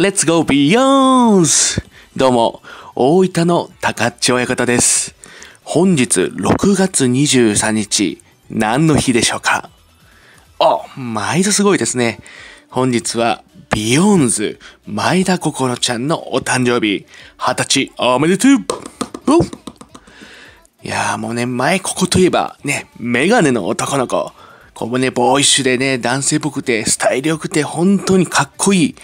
Let's go beyond! どうも、大分の高っち親方です。本日6月23日、何の日でしょうかお、毎度すごいですね。本日は、ビヨンズ、前田心ちゃんのお誕生日、二十歳おめでとういやーもうね、前ここといえば、ね、メガネの男の子。ここもね、ボーイッシュでね、男性っぽくて、スタイル良くて、本当にかっこいい。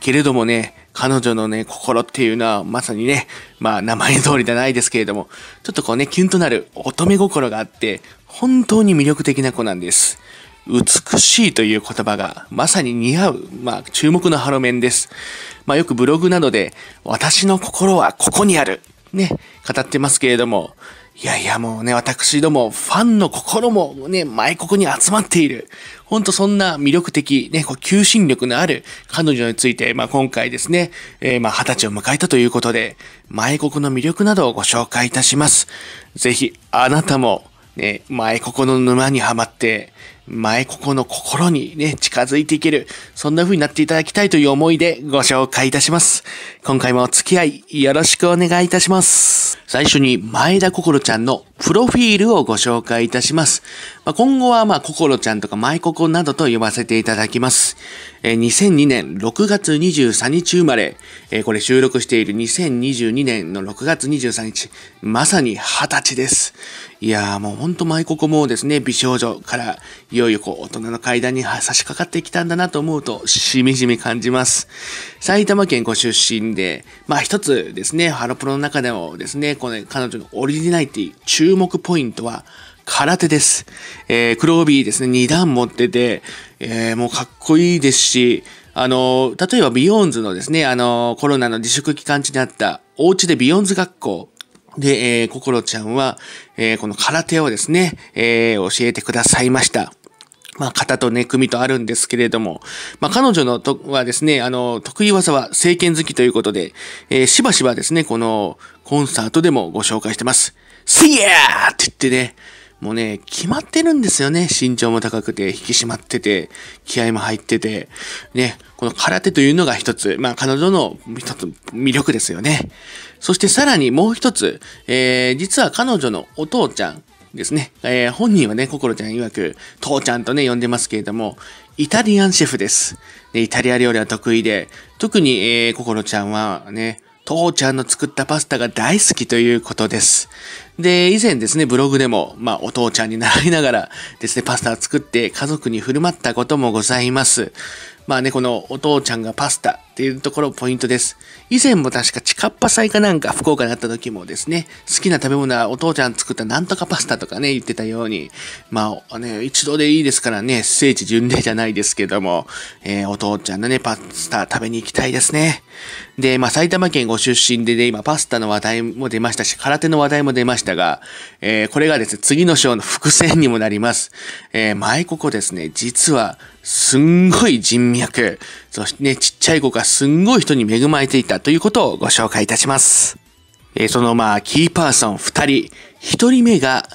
けれどもね、彼女のね、心っていうのは、まさにね、まあ、名前通りじゃないですけれども、ちょっとこうね、キュンとなる乙女心があって、本当に魅力的な子なんです。美しいという言葉がまさに似合う、まあ、注目のハロメンです。まあ、よくブログなどで、私の心はここにある、ね、語ってますけれども、いやいやもうね、私ども、ファンの心もね、前ここに集まっている。ほんとそんな魅力的、ね、こう求心力のある彼女について、まあ今回ですね、えー、まあ二十歳を迎えたということで、前ここの魅力などをご紹介いたします。ぜひ、あなたも、ね、前ここの沼にはまって、前ここの心にね、近づいていける、そんな風になっていただきたいという思いでご紹介いたします。今回もお付き合いよろしくお願いいたします。最初に前田心ちゃんのプロフィールをご紹介いたします。まあ、今後はまあ心ちゃんとか前こなどと呼ばせていただきます。えー、2002年6月23日生まれ、えー、これ収録している2022年の6月23日、まさに20歳です。いやもうほんと舞ここもですね、美少女からいよいよこう大人の階段に差し掛かってきたんだなと思うと、しみじみ感じます。埼玉県ご出身で、まあ一つですね、ハロプロの中でもですね、この、彼女のオリジナリティ、注目ポイントは、空手です。えー、黒帯ですね、2段持ってて、えー、もうかっこいいですし、あの、例えばビヨーンズのですね、あの、コロナの自粛期間中にあった、おうちでビヨーンズ学校で、えー、心ちゃんは、えー、この空手をですね、えー、教えてくださいました。まあ、肩とね、組とあるんですけれども、まあ、彼女のとはですね、あの、得意技は聖剣好きということで、えー、しばしばですね、このコンサートでもご紹介してます。See ya! って言ってね、もうね、決まってるんですよね。身長も高くて、引き締まってて、気合も入ってて。ね、この空手というのが一つ、まあ彼女の一つ魅力ですよね。そしてさらにもう一つ、えー、実は彼女のお父ちゃんですね。えー、本人はね、心ちゃん曰く、父ちゃんとね、呼んでますけれども、イタリアンシェフです。で、イタリア料理は得意で、特に、えー、心ちゃんはね、父ちゃんの作ったパスタが大好きということです。で、以前ですね、ブログでも、まあ、お父ちゃんに習いながらですね、パスタを作って家族に振る舞ったこともございます。まあね、このお父ちゃんがパスタっていうところポイントです。以前も確かチカッパ祭かなんか福岡にあった時もですね、好きな食べ物はお父ちゃん作ったなんとかパスタとかね、言ってたように、まあね、一度でいいですからね、聖地巡礼じゃないですけども、えー、お父ちゃんのね、パスタ食べに行きたいですね。で、まあ、埼玉県ご出身で、で、今、パスタの話題も出ましたし、空手の話題も出ましたが、えー、これがですね、次の章の伏線にもなります。えー、ここですね、実は、すんごい人脈、そしてね、ちっちゃい子がすんごい人に恵まれていたということをご紹介いたします。えー、その、まあ、キーパーソン二人、一人目が、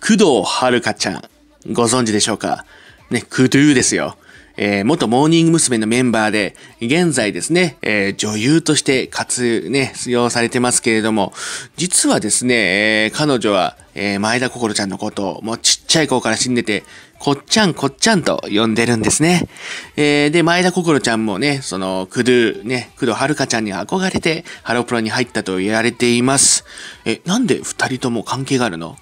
工藤遥ちゃん。ご存知でしょうかね、クドゥーですよ。えー、元モーニング娘。のメンバーで、現在ですね、えー、女優として活、ね、用されてますけれども、実はですね、えー、彼女は、えー、前田心ちゃんのことを、もうちっちゃい子から死んでて、こっちゃんこっちゃんと呼んでるんですね。えー、で、前田心ちゃんもね、その、くどね、はる遥ちゃんに憧れて、ハロプロに入ったと言われています。え、なんで二人とも関係があるの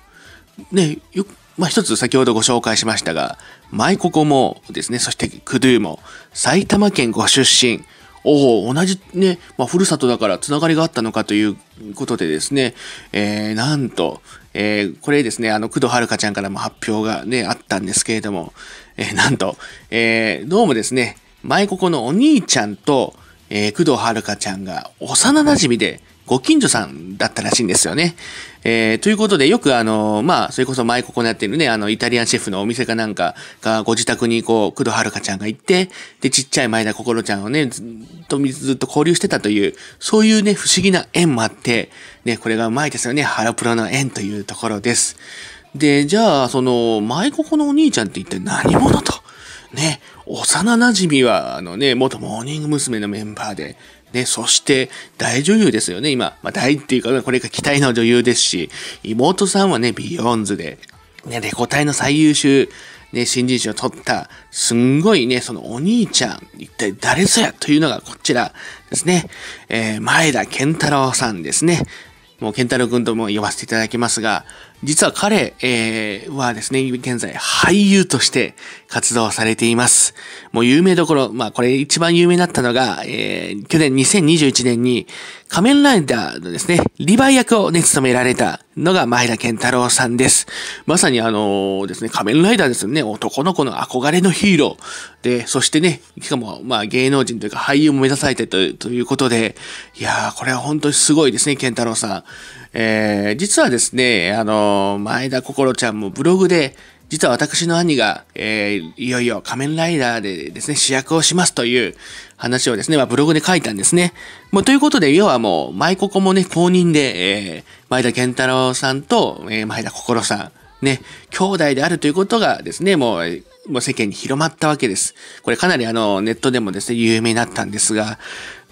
ね、よまあ、一つ先ほどご紹介しましたが、マイココもですね、そしてクドゥも、埼玉県ご出身、おお、同じね、まあ、ふるさとだからつながりがあったのかということでですね、えー、なんと、えー、これですね、あの、工藤遥ちゃんからも発表がね、あったんですけれども、えー、なんと、えー、どうもですね、前ここのお兄ちゃんと、えー、工藤遥ちゃんが幼馴染で、ご近所さんだったらしいんですよね。えー、ということで、よくあの、まあ、それこそ前ここにやってるね、あの、イタリアンシェフのお店かなんかが、ご自宅にこう、工藤遥ちゃんが行って、で、ちっちゃい前田心ちゃんをね、ずっと、ずっと交流してたという、そういうね、不思議な縁もあって、ね、これがうまいですよね、ハロプロの縁というところです。で、じゃあ、その、前ここのお兄ちゃんって一体何者と、ね、幼馴染は、あのね、元モーニング娘。のメンバーで、ね、そして大女優ですよね、今。まあ、大っていうか、これが期待の女優ですし、妹さんはね、ビヨンズで、ね、レコ隊の最優秀、ね、新人賞を取った、すんごいね、そのお兄ちゃん、一体誰ぞやというのがこちらですね。えー、前田健太郎さんですね。もう健太郎くんとも言わせていただきますが、実は彼、えー、はですね、現在俳優として活動されています。もう有名どころ、まあこれ一番有名だったのが、えー、去年2021年に仮面ライダーのですね、リヴァイ役をね、務められたのが前田健太郎さんです。まさにあのですね、仮面ライダーですよね、男の子の憧れのヒーロー。で、そしてね、しかもまあ芸能人というか俳優も目指されてということで、いやーこれは本当にすごいですね、健太郎さん。えー、実はですね、あの、前田心ちゃんもブログで、実は私の兄が、えー、いよいよ仮面ライダーでですね、主役をしますという話をですね、まあ、ブログで書いたんですね。もうということで、要はもう、舞ここもね、公認で、えー、前田健太郎さんと、えー、前田心さん、ね、兄弟であるということがですね、もう、もう世間に広まったわけです。これかなりあの、ネットでもですね、有名になったんですが、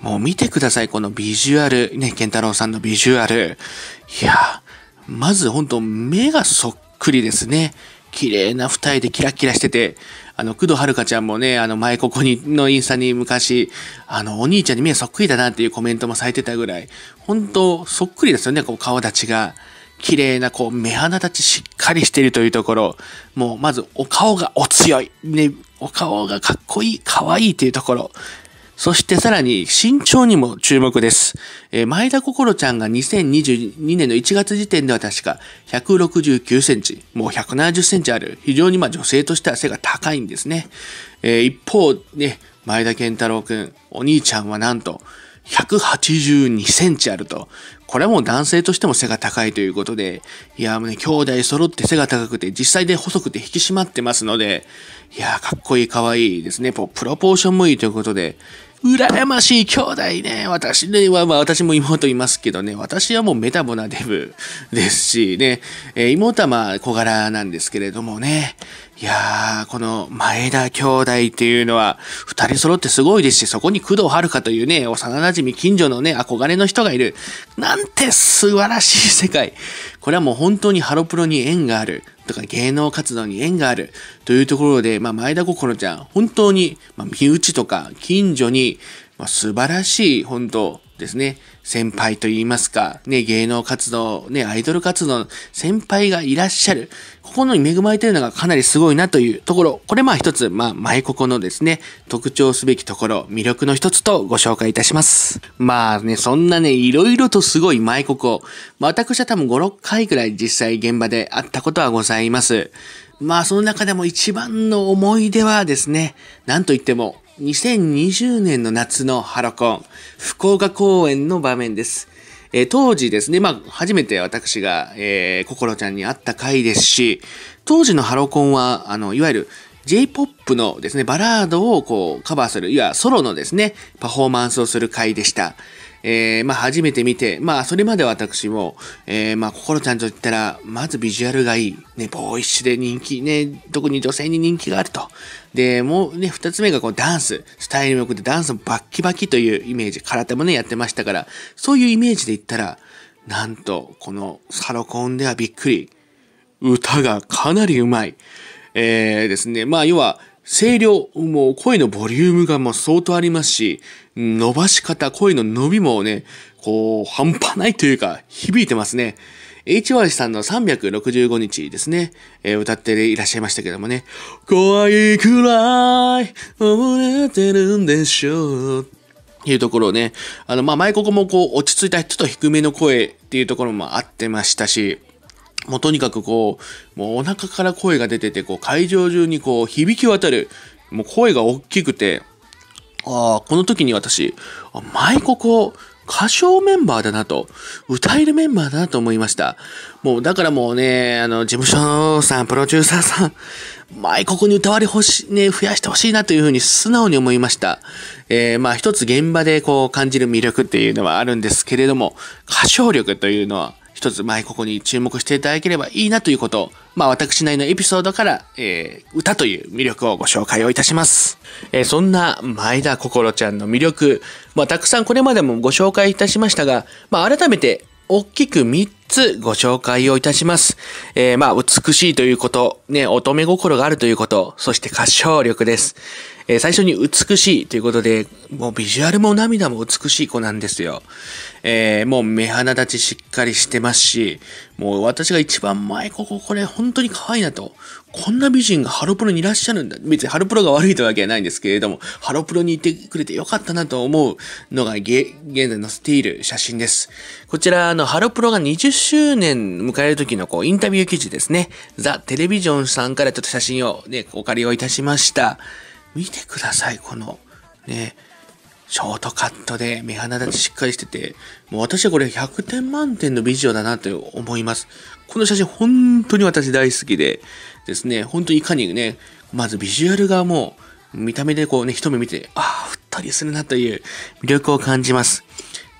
もう見てください、このビジュアル。ね、ケンタロウさんのビジュアル。いやまず本当目がそっくりですね。綺麗な二重でキラキラしてて、あの、工藤遥ちゃんもね、あの、前ここに、のインスタに昔、あの、お兄ちゃんに目そっくりだなっていうコメントもされてたぐらい、本当そっくりですよね、こう、顔立ちが。綺麗な、こう、目鼻立ちしっかりしてるというところ、もう、まず、お顔がお強い。ね、お顔がかっこいい、かわいいというところ。そしてさらに身長にも注目です。えー、前田心ちゃんが2022年の1月時点では確か169センチ、もう170センチある、非常にまあ女性としては背が高いんですね。えー、一方、ね、前田健太郎くん、お兄ちゃんはなんと182センチあると。これはもう男性としても背が高いということで、いや、もうね、兄弟揃って背が高くて、実際で細くて引き締まってますので、いや、かっこいい、かわいいですね。プロポーションもいいということで、羨ましい兄弟ね。私ね、は、まあ私も妹いますけどね、私はもうメタボなデブですしね、えー、妹はまあ小柄なんですけれどもね、いやー、この前田兄弟っていうのは、二人揃ってすごいですし、そこに工藤遥というね、幼馴染近所のね、憧れの人がいる。なんて素晴らしい世界。これはもう本当にハロプロに縁があるとか芸能活動に縁があるというところで、まあ、前田心ちゃん、本当に、まあ、身内とか近所に、まあ、素晴らしい、本当、ですね、先輩と言いますか、ね、芸能活動、ね、アイドル活動の先輩がいらっしゃる。ここのに恵まれてるのがかなりすごいなというところ。これまあ一つ、まあ、前ここのですね、特徴すべきところ、魅力の一つとご紹介いたします。まあね、そんなね、いろいろとすごい前ここ。まあ、私は多分5、6回ぐらい実際現場で会ったことはございます。まあ、その中でも一番の思い出はですね、なんといっても、2020年の夏のハロコン、福岡公演の場面です。えー、当時ですね、まあ、初めて私が、えー、心ちゃんに会った回ですし、当時のハロコンは、あの、いわゆる J-POP のですね、バラードをこう、カバーする、いわゆるソロのですね、パフォーマンスをする回でした。えー、まあ、初めて見て、まあ、それまで私も、えー、まあ、心ちゃんと言ったら、まずビジュアルがいい。ね、ボーイッシュで人気、ね、特に女性に人気があると。で、もうね、二つ目がこうダンス、スタイルも良くてダンスもバッキバキというイメージ、空手もね、やってましたから、そういうイメージで言ったら、なんと、このサロコンではびっくり。歌がかなりうまい。えー、ですね。まあ、要は、声量、もう声のボリュームがもう相当ありますし、伸ばし方、声の伸びもね、こう、半端ないというか、響いてますね。HY さんの365日ですね、えー、歌っていらっしゃいましたけどもね、怖いくらい、溺れてるんでしょう。いうところをね、あの、ま前ここもこう、落ち着いた、ちょっと低めの声っていうところもあってましたし、もうとにかくこう、もうお腹から声が出てて、こう会場中にこう響き渡る、もう声が大きくて、ああ、この時に私、あ前ここ、歌唱メンバーだなと、歌えるメンバーだなと思いました。もう、だからもうね、あの、事務所さん、プロデューサーさん、前ここに歌われほし、ね、増やしてほしいなというふうに素直に思いました。えー、まあ一つ現場でこう感じる魅力っていうのはあるんですけれども、歌唱力というのは、一つ、前ここに注目していただければいいなということまあ、私なりのエピソードから、えー、歌という魅力をご紹介をいたします。えー、そんな前田心ちゃんの魅力、まあ、たくさんこれまでもご紹介いたしましたが、まあ、改めて、大きく3つご紹介をいたします。えー、まあ、美しいということ、ね、乙女心があるということ、そして歌唱力です。えー、最初に美しいということで、もうビジュアルも涙も美しい子なんですよ。えー、もう目鼻立ちしっかりしてますし、もう私が一番前、ここ、これ本当に可愛いなと。こんな美人がハロプロにいらっしゃるんだ。別にハロプロが悪いというわけはないんですけれども、ハロプロにいてくれてよかったなと思うのが、現在のスティール写真です。こちら、あの、ハロプロが20周年迎える時のこうインタビュー記事ですね。ザ・テレビジョンさんからちょっと写真をね、お借りをいたしました。見てください、この、ね、ショートカットで目鼻立ちしっかりしてて、もう私はこれ100点満点の美女だなと思います。この写真本当に私大好きでですね、本当にいかにね、まずビジュアルがもう見た目でこうね、一目見て、ああ、ふったりするなという魅力を感じます。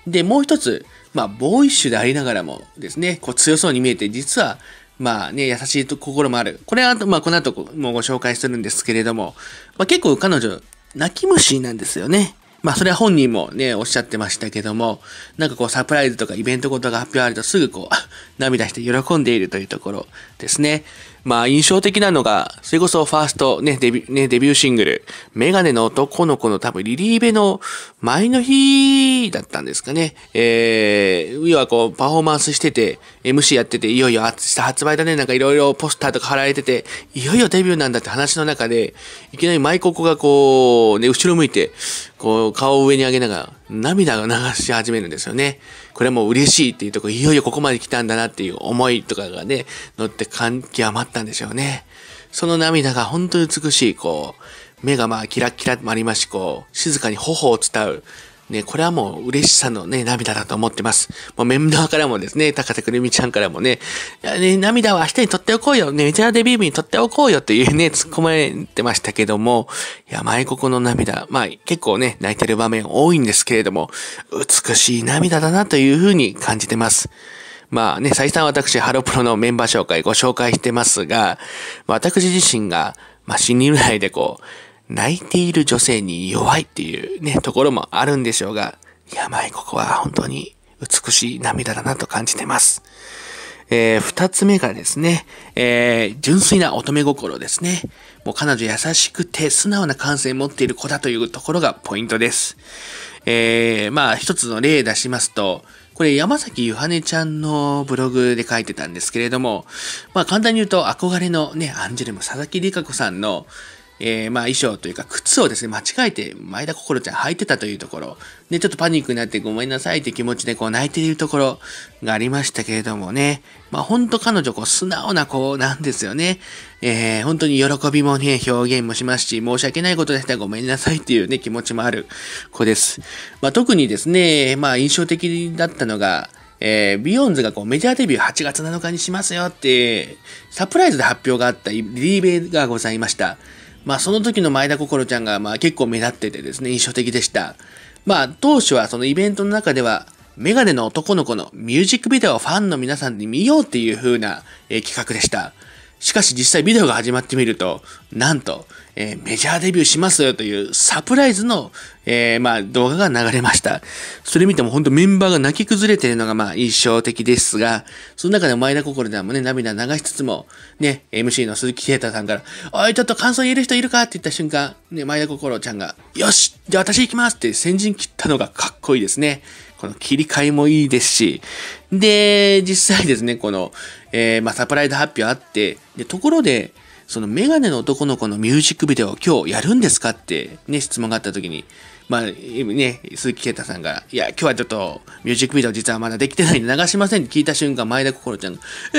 で、もう一つ、まあ、ボーイッシュでありながらもですね、こう強そうに見えて、実は、まあね、優しいと心もある。これは、まあ、この後もご紹介するんですけれども、まあ、結構彼女、泣き虫なんですよね。まあ、それは本人もね、おっしゃってましたけども、なんかこう、サプライズとかイベントごとが発表あるとすぐこう、涙して喜んでいるというところですね。まあ印象的なのが、それこそファーストね、デビュー、ね、デビューシングル、メガネの男の子の多分リリーベの前の日だったんですかね。えー、要はこうパフォーマンスしてて、MC やってて、いよいよ明日発売だね、なんかいろいろポスターとか貼られてて、いよいよデビューなんだって話の中で、いきなりマイココがこう、ね、後ろ向いて、こう顔を上に上げながら、涙を流し始めるんですよね。これも嬉しいっていうとこ、いよいよここまで来たんだなっていう思いとかがね、乗って感極まったんでしょうね。その涙が本当に美しい、こう、目がまあキラキラもありますし、こう、静かに頬を伝う、ね、これはもう嬉しさのね、涙だと思ってます。もうメンバーからもですね、高瀬くるみちゃんからもね、ね涙は明日に取っておこうよ、ね、メジャーデビュー日に取っておこうよというね、突っ込まれてましたけども、いや、舞ここの涙、まあ結構ね、泣いてる場面多いんですけれども、美しい涙だなというふうに感じてます。まあね、再三私、ハロプロのメンバー紹介ご紹介してますが、私自身が、まあ、新入来でこう、泣いている女性に弱いっていうね、ところもあるんでしょうが、やばい、ここは本当に美しい涙だなと感じてます。えー、二つ目がですね、えー、純粋な乙女心ですね。もう彼女優しくて素直な感性持っている子だというところがポイントです。えー、まあ一つの例出しますと、これ山崎ゆはねちゃんのブログで書いてたんですけれども、まあ簡単に言うと憧れのね、アンジュルム佐々木理香子さんのえー、まあ衣装というか靴をですね、間違えて前田心ちゃん履いてたというところ、で、ちょっとパニックになってごめんなさいって気持ちでこう泣いているところがありましたけれどもね、まあほんと彼女こう素直な子なんですよね。えー、本当に喜びもね、表現もしますし、申し訳ないことでしたらごめんなさいっていうね、気持ちもある子です。まあ特にですね、まあ印象的だったのが、えー、ビヨンズがこうメジャーデビュー8月7日にしますよって、サプライズで発表があったリリーベがございました。まあ、その時の前田心ちゃんが、まあ、結構目立っててですね、印象的でした。まあ、当初はそのイベントの中では、メガネの男の子のミュージックビデオをファンの皆さんに見ようっていう風な、えー、企画でした。しかし実際ビデオが始まってみると、なんと、えー、メジャーデビューしますよというサプライズの、えー、まあ、動画が流れました。それ見ても本当メンバーが泣き崩れているのがまあ印象的ですが、その中で前田心でもね、涙流しつつも、ね、MC の鈴木啓太さんから、おい、ちょっと感想言える人いるかって言った瞬間、ね、前田心ちゃんが、よしじゃあ私行きますって先陣切ったのがかっこいいですね。この切り替えもいいですし、で、実際ですね、この、えー、まあ、サプライズ発表あって、で、ところで、そのメガネの男の子のミュージックビデオ今日やるんですかってね、質問があった時に、まあね、鈴木啓太さんが、いや、今日はちょっとミュージックビデオ実はまだできてないんで流しませんって聞いた瞬間、前田心ちゃんが、え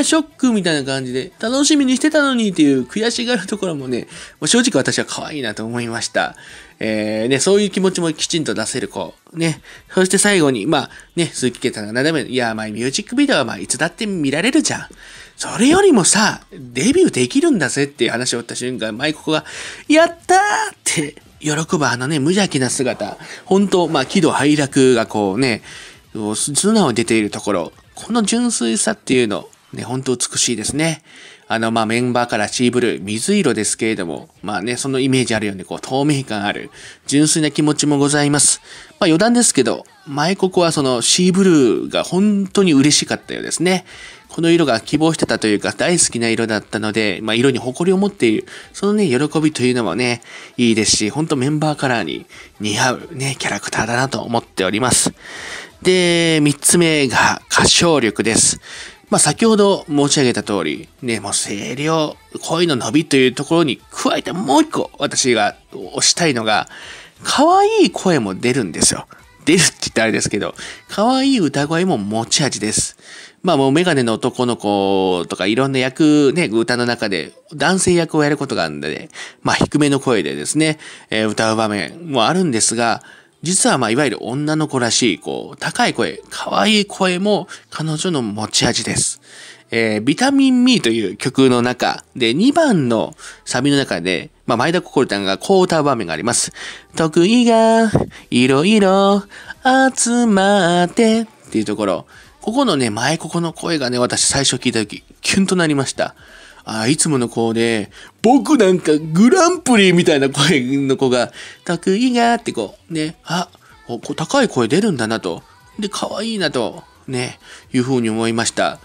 ー、ショックみたいな感じで、楽しみにしてたのにっていう悔しがるところもね、もう正直私は可愛いなと思いました。えー、ね、そういう気持ちもきちんと出せる子。ね。そして最後に、まあ、ね、鈴木健太が斜め、いや、まあ、ミュージックビデオはまあ、いつだって見られるじゃん。それよりもさ、デビューできるんだぜっていう話を打った瞬間、マイコこが、やったーって喜ぶあのね、無邪気な姿。本当まあ、喜怒哀楽がこうね、素直に出ているところ。この純粋さっていうの、ね、本当美しいですね。あの、まあ、メンバーからシーブルー、水色ですけれども、まあね、そのイメージあるように、こう、透明感ある、純粋な気持ちもございます。まあ、余談ですけど、前ここはそのシーブルーが本当に嬉しかったようですね。この色が希望してたというか、大好きな色だったので、まあ、色に誇りを持っている、そのね、喜びというのもね、いいですし、ほんとメンバーカラーに似合うね、キャラクターだなと思っております。で、三つ目が歌唱力です。まあ、先ほど申し上げた通り、ね、もう声量、声の伸びというところに加えてもう一個私が推したいのが、可愛い声も出るんですよ。出るって言ったらあれですけど、可愛い歌声も持ち味です。まあもうメガネの男の子とかいろんな役ね、歌の中で男性役をやることがあるんで、ね、まあ低めの声でですね、えー、歌う場面もあるんですが、実はまあいわゆる女の子らしい、こう、高い声、可愛い声も彼女の持ち味です。えー、ビタミンミーという曲の中で2番のサビの中で、まあ、前田心ちゃんがこう歌う場面があります。得意がいろいろ集まってっていうところ。ここのね、前ここの声がね、私最初聞いた時、キュンとなりました。あいつもの子で、僕なんかグランプリみたいな声の子が、たくいがってこう、ね、あ、こ高い声出るんだなと。で、可愛いなと、ね、いうふうに思いました。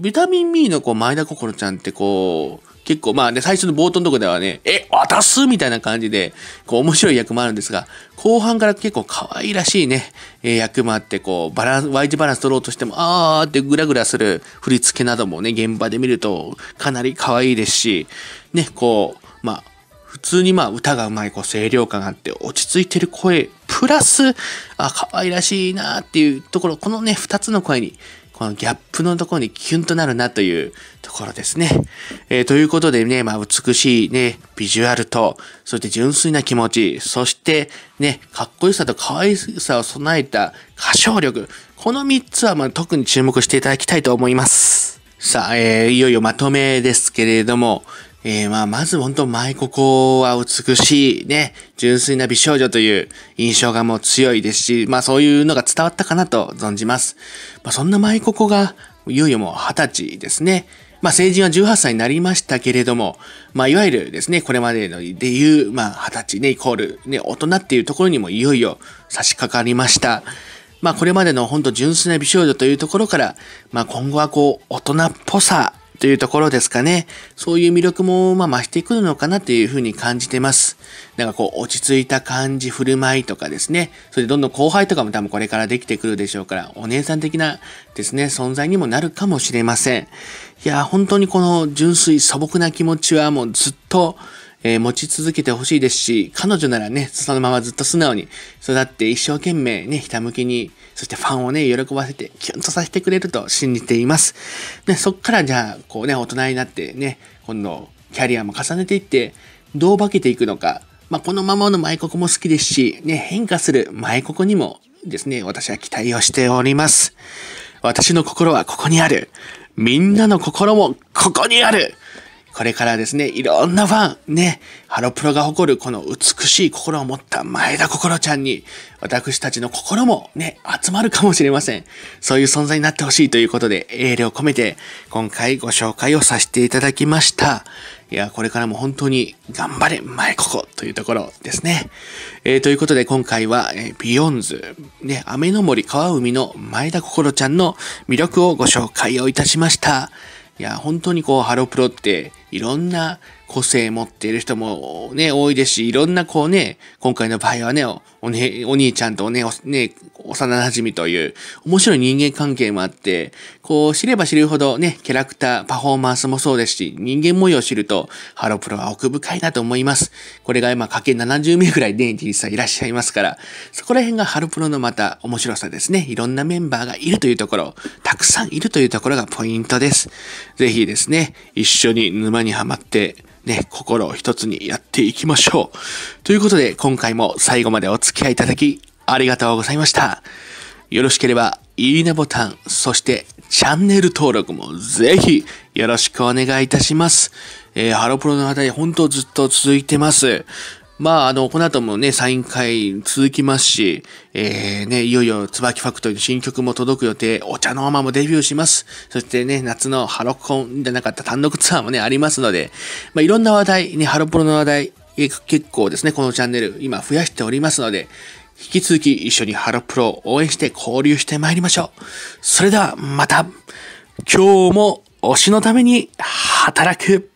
ビタミン B のこう前田心ちゃんってこう、結構まあね、最初の冒頭のとこではね、え、渡すみたいな感じで、こう面白い役もあるんですが、後半から結構可愛らしいね、え役もあって、こう、バランス、Y 字バランス取ろうとしても、あーってグラグラする振り付けなどもね、現場で見るとかなり可愛いですし、ね、こう、まあ、普通にまあ歌がうまい、こう清涼感があって落ち着いてる声、プラス、あ、可愛らしいなっていうところ、このね、2つの声にこのギャップのところにキュンとなるなというところですね。えー、ということでね、まあ、美しいね、ビジュアルと、そして純粋な気持ち、そしてね、かっこよさと可愛さを備えた歌唱力。この3つはま特に注目していただきたいと思います。さあ、えー、いよいよまとめですけれども、えー、まあ、まず本当、舞ここは美しい、ね、純粋な美少女という印象がもう強いですし、まあそういうのが伝わったかなと存じます。まあそんな舞ここが、いよいよもう二十歳ですね。まあ成人は18歳になりましたけれども、まあいわゆるですね、これまでのでいう、まあ二十歳ね、イコール、ね、大人っていうところにもいよいよ差し掛かりました。まあこれまでの本当純粋な美少女というところから、まあ今後はこう、大人っぽさというところですかね。そういう魅力も、まあ、増してくるのかなっていうふうに感じてます。なんかこう、落ち着いた感じ、振る舞いとかですね。それでどんどん後輩とかも多分これからできてくるでしょうから、お姉さん的なですね、存在にもなるかもしれません。いや、本当にこの純粋素朴な気持ちはもうずっと、えー、持ち続けてほしいですし、彼女ならね、そのままずっと素直に育って一生懸命ね、ひたむきに、そしてファンをね、喜ばせて、キュンとさせてくれると信じています。で、そっからじゃあ、こうね、大人になってね、今度、キャリアも重ねていって、どう化けていくのか、まあ、このままの舞国も好きですし、ね、変化する舞国にもですね、私は期待をしております。私の心はここにある。みんなの心もここにあるこれからですね、いろんなファン、ね、ハロプロが誇るこの美しい心を持った前田心ちゃんに、私たちの心もね、集まるかもしれません。そういう存在になってほしいということで、エールを込めて、今回ご紹介をさせていただきました。いや、これからも本当に頑張れ、前ここというところですね。えー、ということで今回は、えー、ビヨンズ、ね、雨の森川海の前田心ちゃんの魅力をご紹介をいたしました。いや、本当にこう、ハロプロって、いろんな個性持っている人もね、多いですし、いろんなこうね、今回の場合はね、おねお兄ちゃんとおね、おね幼馴染みという面白い人間関係もあって、こう知れば知るほどね、キャラクター、パフォーマンスもそうですし、人間模様を知ると、ハロプロは奥深いなと思います。これが今、かけ70名くらい電気にさんいらっしゃいますから、そこら辺がハロプロのまた面白さですね。いろんなメンバーがいるというところ、たくさんいるというところがポイントです。ぜひですね、一緒に沼にはまって、ね、心を一つにやっていきましょう。ということで、今回も最後までお付き合いいただき、ありがとうございました。よろしければ、いいねボタン、そしてチャンネル登録もぜひよろしくお願いいたします。えー、ハロプロの話題、本当ずっと続いてます。まあ、あの、この後もね、サイン会続きますし、えー、ね、いよいよ、椿ファクトリーの新曲も届く予定、お茶のママもデビューします。そしてね、夏のハロコンじゃなかった単独ツアーもね、ありますので、まあ、いろんな話題、ね、ハロプロの話題、結構ですね、このチャンネル、今増やしておりますので、引き続き一緒にハロプロを応援して交流してまいりましょう。それではまた今日も推しのために働く